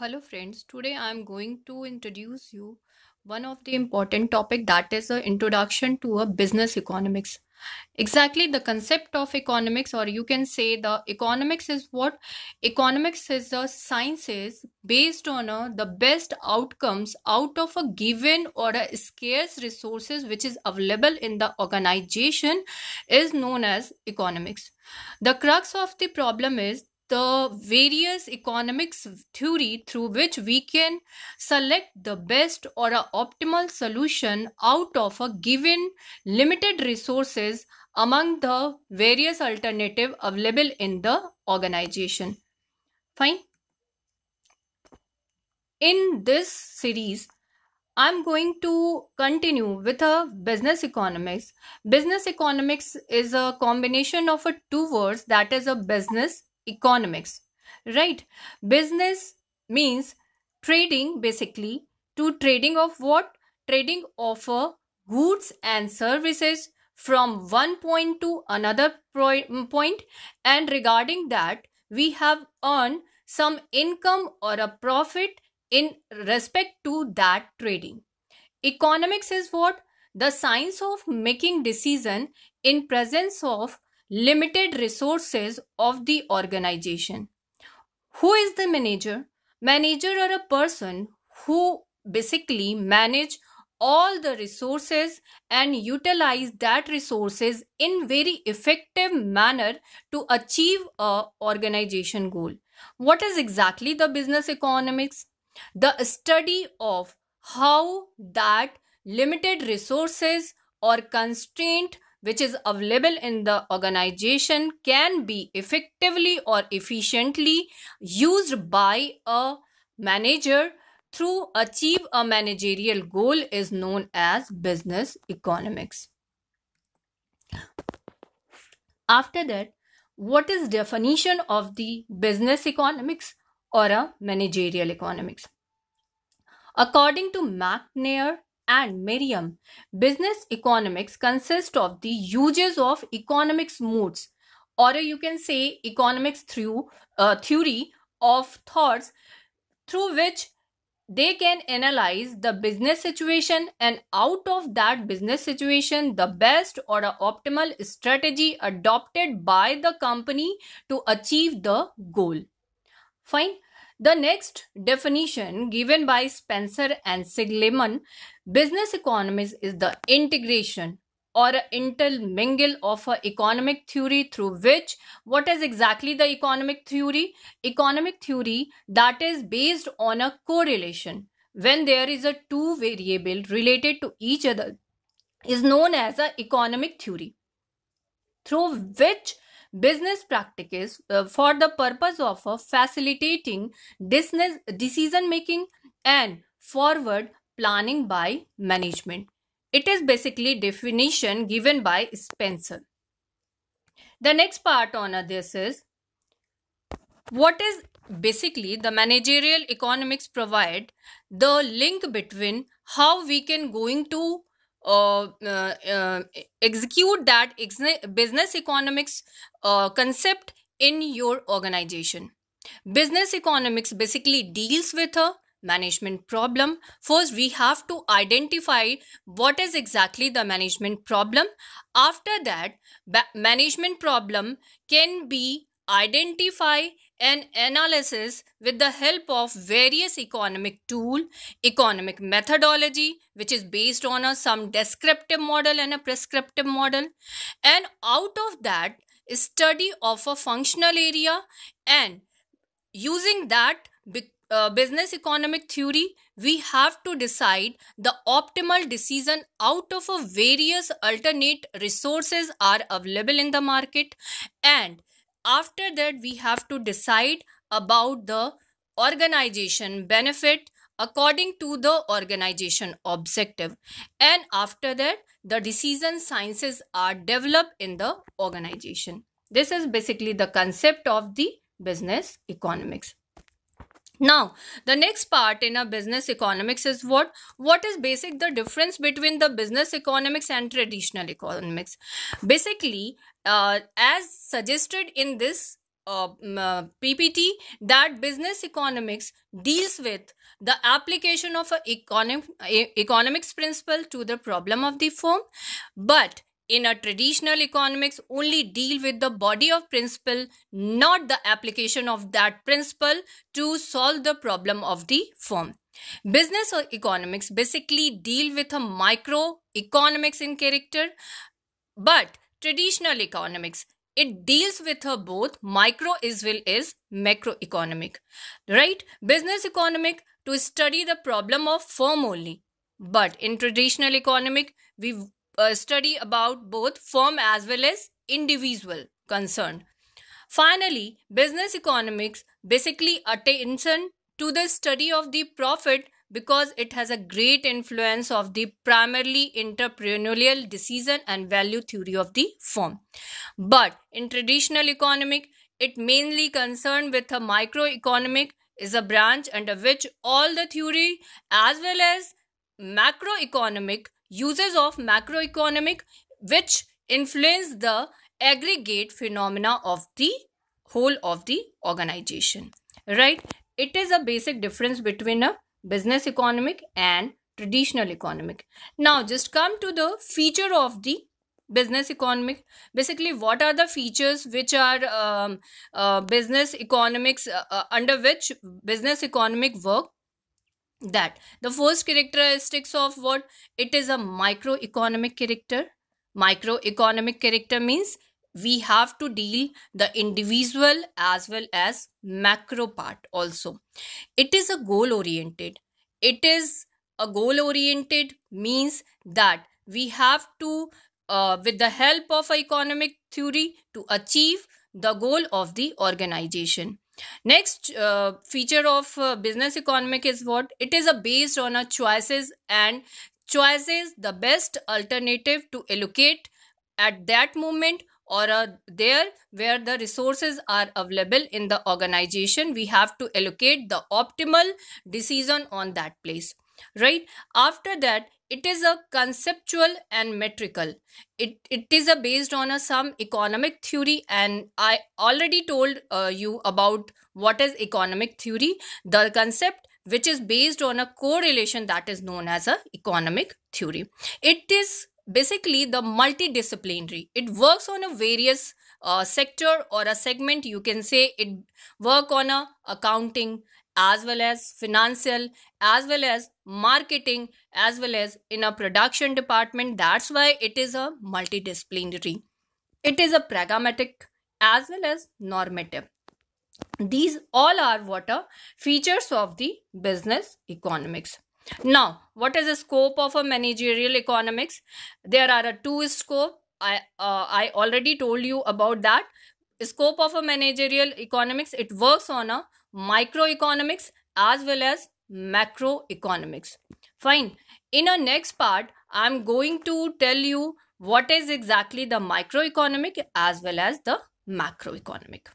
hello friends today i am going to introduce you one of the important topic that is an introduction to a business economics exactly the concept of economics or you can say the economics is what economics is a science is based on a, the best outcomes out of a given or a scarce resources which is available in the organization is known as economics the crux of the problem is the various economics theory through which we can select the best or a optimal solution out of a given limited resources among the various alternative available in the organization fine in this series I'm going to continue with a business economics. Business economics is a combination of a two words that is a business economics, right? Business means trading basically to trading of what? Trading offer goods and services from one point to another mm, point and regarding that we have earned some income or a profit in respect to that trading. Economics is what? The science of making decision in presence of limited resources of the organization. Who is the manager? Manager or a person who basically manage all the resources and utilize that resources in very effective manner to achieve a organization goal. What is exactly the business economics? The study of how that limited resources or constraint which is available in the organization can be effectively or efficiently used by a manager to achieve a managerial goal is known as business economics after that what is definition of the business economics or a managerial economics according to mcnair and Merriam. Business economics consists of the uses of economics modes or you can say economics through uh, theory of thoughts through which they can analyze the business situation and out of that business situation the best or the optimal strategy adopted by the company to achieve the goal fine the next definition given by Spencer and Sigleman, business economics is the integration or intermingle of a economic theory through which what is exactly the economic theory economic theory that is based on a correlation when there is a two variable related to each other is known as an economic theory through which business practices uh, for the purpose of uh, facilitating decision making and forward planning by management. It is basically definition given by Spencer. The next part on uh, this is what is basically the managerial economics provide the link between how we can going to uh, uh, uh, execute that ex business economics uh, concept in your organization. Business economics basically deals with a management problem. First, we have to identify what is exactly the management problem. After that, management problem can be identified and analysis with the help of various economic tool economic methodology which is based on a, some descriptive model and a prescriptive model and out of that study of a functional area and using that uh, business economic theory we have to decide the optimal decision out of a various alternate resources are available in the market and after that we have to decide about the organization benefit according to the organization objective and after that the decision sciences are developed in the organization this is basically the concept of the business economics now, the next part in a business economics is what? What is basic the difference between the business economics and traditional economics? Basically, uh, as suggested in this uh, uh PPT, that business economics deals with the application of an economic, economics principle to the problem of the firm, but in a traditional economics only deal with the body of principle, not the application of that principle to solve the problem of the firm. Business or economics basically deal with a micro economics in character, but traditional economics it deals with a both micro as well as macroeconomic right business economic to study the problem of firm only but in traditional economic we a study about both firm as well as individual concern. Finally, business economics basically attention to the study of the profit because it has a great influence of the primarily entrepreneurial decision and value theory of the firm. But in traditional economic, it mainly concerned with a microeconomic is a branch under which all the theory as well as macroeconomic uses of macroeconomic which influence the aggregate phenomena of the whole of the organization right it is a basic difference between a business economic and traditional economic now just come to the feature of the business economic basically what are the features which are um, uh, business economics uh, uh, under which business economic work that the first characteristics of what it is a microeconomic character microeconomic character means we have to deal the individual as well as macro part also it is a goal oriented it is a goal oriented means that we have to uh, with the help of economic theory to achieve the goal of the organization Next uh, feature of uh, business economic is what? It is a based on a choices and choices the best alternative to allocate at that moment or uh, there where the resources are available in the organization we have to allocate the optimal decision on that place right after that it is a conceptual and metrical. It, it is a based on a, some economic theory and I already told uh, you about what is economic theory, the concept which is based on a correlation that is known as a economic theory. It is basically the multidisciplinary. It works on a various uh, sector or a segment you can say it work on a accounting as well as financial as well as marketing as well as in a production department that's why it is a multidisciplinary it is a pragmatic as well as normative these all are what are features of the business economics now what is the scope of a managerial economics there are a two scope i uh, i already told you about that scope of a managerial economics it works on a microeconomics as well as macroeconomics. Fine. In our next part, I'm going to tell you what is exactly the microeconomic as well as the macroeconomic.